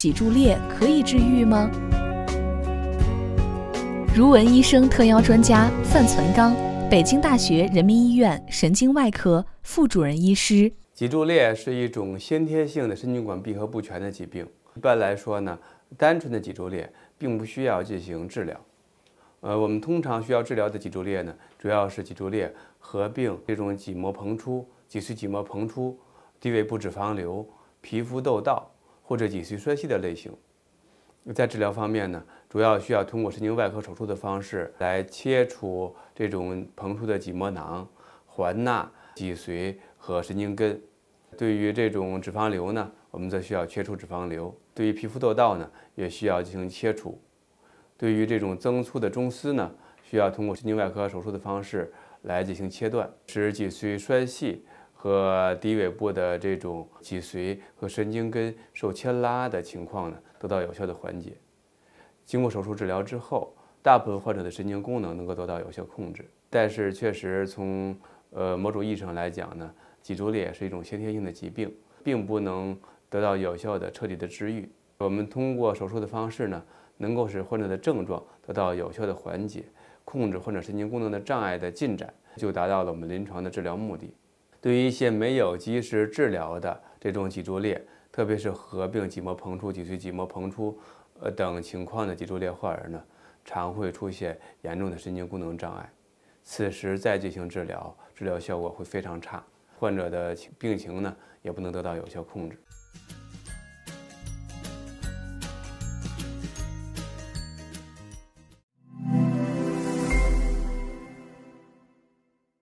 脊柱裂可以治愈吗？如闻医生特邀专家范存刚，北京大学人民医院神经外科副主任医师。脊柱裂是一种先天性的神经管闭合不全的疾病。一般来说呢，单纯的脊柱裂并不需要进行治疗。呃，我们通常需要治疗的脊柱裂呢，主要是脊柱裂合并这种脊膜膨出、脊髓脊膜膨出、低位不脂肪瘤、皮肤窦道。或者脊髓栓系的类型，在治疗方面呢，主要需要通过神经外科手术的方式来切除这种膨出的脊膜囊、环纳脊髓和神经根。对于这种脂肪瘤呢，我们则需要切除脂肪瘤；对于皮肤窦道呢，也需要进行切除；对于这种增粗的中丝呢，需要通过神经外科手术的方式来进行切断。使脊髓栓系。和骶尾部的这种脊髓和神经根受牵拉的情况呢，得到有效的缓解。经过手术治疗之后，大部分患者的神经功能能够得到有效控制。但是，确实从呃某种意义上来讲呢，脊柱裂是一种先天性的疾病，并不能得到有效的彻底的治愈。我们通过手术的方式呢，能够使患者的症状得到有效的缓解，控制患者神经功能的障碍的进展，就达到了我们临床的治疗目的。对于一些没有及时治疗的这种脊柱裂，特别是合并脊膜膨出、脊髓脊膜膨出，呃等情况的脊柱裂患儿呢，常会出现严重的神经功能障碍，此时再进行治疗，治疗效果会非常差，患者的病情呢也不能得到有效控制。